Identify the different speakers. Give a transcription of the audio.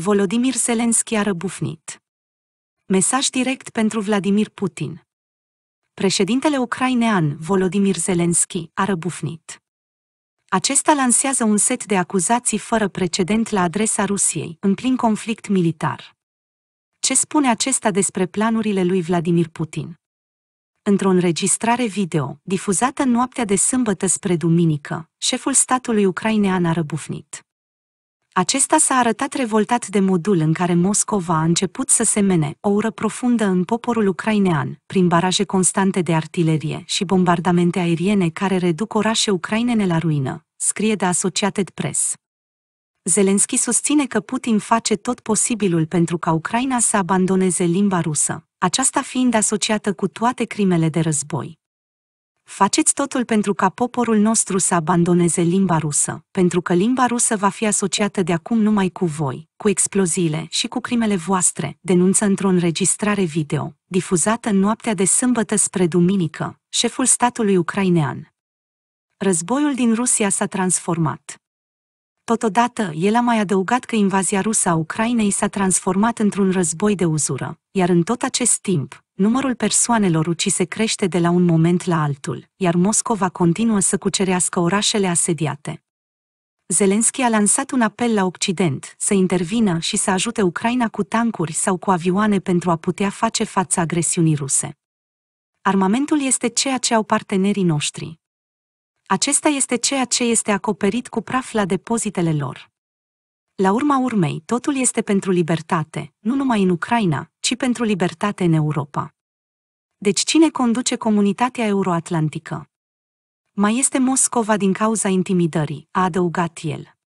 Speaker 1: Volodimir Zelensky a răbufnit. Mesaj direct pentru Vladimir Putin. Președintele ucrainean Volodimir Zelensky a răbufnit. Acesta lansează un set de acuzații fără precedent la adresa Rusiei, în plin conflict militar. Ce spune acesta despre planurile lui Vladimir Putin? Într-o înregistrare video, difuzată noaptea de sâmbătă spre duminică, șeful statului ucrainean a răbufnit. Acesta s-a arătat revoltat de modul în care Moscova a început să semene o ură profundă în poporul ucrainean, prin baraje constante de artilerie și bombardamente aeriene care reduc orașe ucrainene la ruină, scrie de Associated Press. Zelenski susține că Putin face tot posibilul pentru ca Ucraina să abandoneze limba rusă, aceasta fiind asociată cu toate crimele de război. Faceți totul pentru ca poporul nostru să abandoneze limba rusă, pentru că limba rusă va fi asociată de acum numai cu voi, cu exploziile și cu crimele voastre, denunță într-o înregistrare video, difuzată în noaptea de sâmbătă spre duminică, șeful statului ucrainean. Războiul din Rusia s-a transformat Totodată, el a mai adăugat că invazia rusă a Ucrainei s-a transformat într-un război de uzură, iar în tot acest timp, numărul persoanelor ucise crește de la un moment la altul, iar Moscova continuă să cucerească orașele asediate. Zelenski a lansat un apel la Occident să intervină și să ajute Ucraina cu tancuri sau cu avioane pentru a putea face față agresiunii ruse. Armamentul este ceea ce au partenerii noștri, acesta este ceea ce este acoperit cu praf la depozitele lor. La urma urmei, totul este pentru libertate, nu numai în Ucraina, ci pentru libertate în Europa. Deci cine conduce comunitatea euroatlantică? Mai este Moscova din cauza intimidării, a adăugat el.